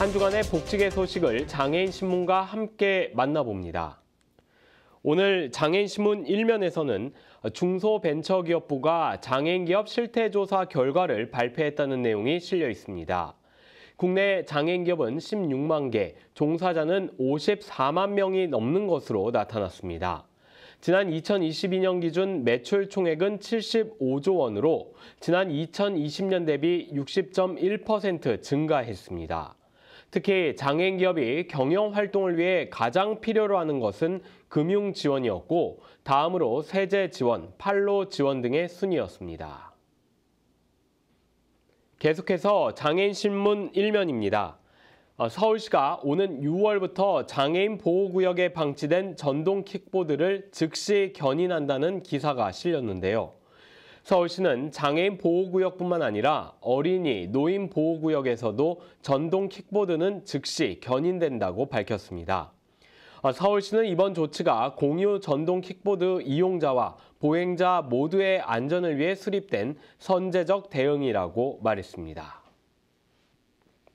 한 주간의 복지계 소식을 장애인 신문과 함께 만나봅니다. 오늘 장애인 신문 1면에서는 중소벤처기업부가 장애인 기업 실태조사 결과를 발표했다는 내용이 실려 있습니다. 국내 장애인 기업은 16만 개, 종사자는 54만 명이 넘는 것으로 나타났습니다. 지난 2022년 기준 매출 총액은 75조 원으로 지난 2020년 대비 60.1% 증가했습니다. 특히 장애인 기업이 경영 활동을 위해 가장 필요로 하는 것은 금융 지원이었고 다음으로 세제 지원, 판로 지원 등의 순이었습니다. 계속해서 장애인 신문 1면입니다. 어, 서울시가 오는 6월부터 장애인 보호구역에 방치된 전동 킥보드를 즉시 견인한다는 기사가 실렸는데요. 서울시는 장애인 보호구역뿐만 아니라 어린이, 노인 보호구역에서도 전동 킥보드는 즉시 견인된다고 밝혔습니다. 아, 서울시는 이번 조치가 공유 전동 킥보드 이용자와 보행자 모두의 안전을 위해 수립된 선제적 대응이라고 말했습니다.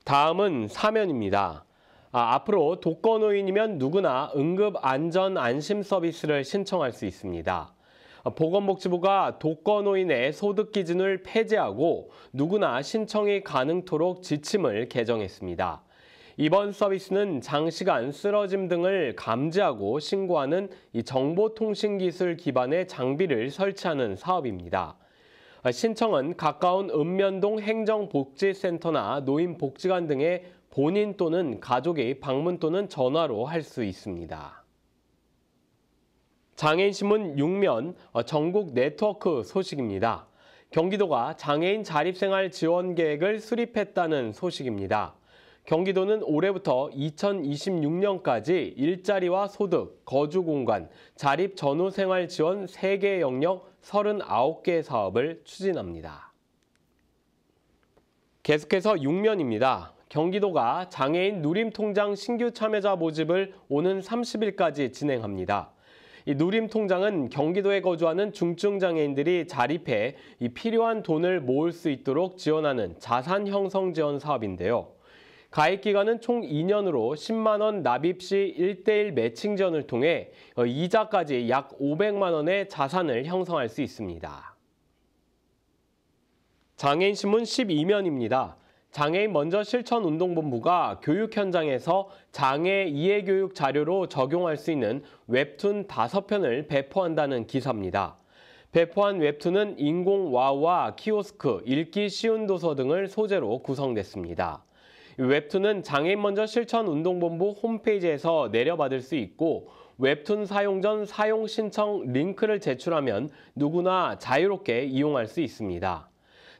다음은 사면입니다. 아, 앞으로 독거노인이면 누구나 응급 안전 안심 서비스를 신청할 수 있습니다. 아, 보건복지부가 독거노인의 소득 기준을 폐지하고 누구나 신청이 가능토록 지침을 개정했습니다. 이번 서비스는 장시간 쓰러짐 등을 감지하고 신고하는 정보통신기술 기반의 장비를 설치하는 사업입니다. 아, 신청은 가까운 읍면동 행정복지센터나 노인복지관 등의 본인 또는 가족의 방문 또는 전화로 할 수 있습니다. 장애인신문 6면 어, 전국 네트워크 소식입니다. 경기도가 장애인 자립생활 지원 계획을 수립했다는 소식입니다. 경기도는 올해부터 2026년까지 일자리와 소득, 거주공간, 자립 전후 생활 지원 3개 영역 39개 사업을 추진합니다. 계속해서 6면입니다. 경기도가 장애인 누림통장 신규 참여자 모집을 오는 30일까지 진행합니다. 이 누림통장은 경기도에 거주하는 중증장애인들이 자립해 필요한 돈을 모을 수 있도록 지원하는 자산 형성 지원 사업인데요. 가입 기간은 총 2년으로 10만 원 납입 시 1대1 매칭 지원을 통해 어, 이자까지 약 500만 원의 자산을 형성할 수 있습니다. 장애인신문 12면입니다. 장애인 먼저 실천 운동본부가 교육 현장에서 장애 이해교육 자료로 적용할 수 있는 웹툰 5편을 배포한다는 기사입니다. 배포한 웹툰은 인공 와우와 키오스크, 읽기 쉬운 도서 등을 소재로 구성됐습니다. 웹툰은 장애인 먼저 실천 운동본부 홈페이지에서 내려받을 수 있고 웹툰 사용 전 사용 신청 링크를 제출하면 누구나 자유롭게 이용할 수 있습니다.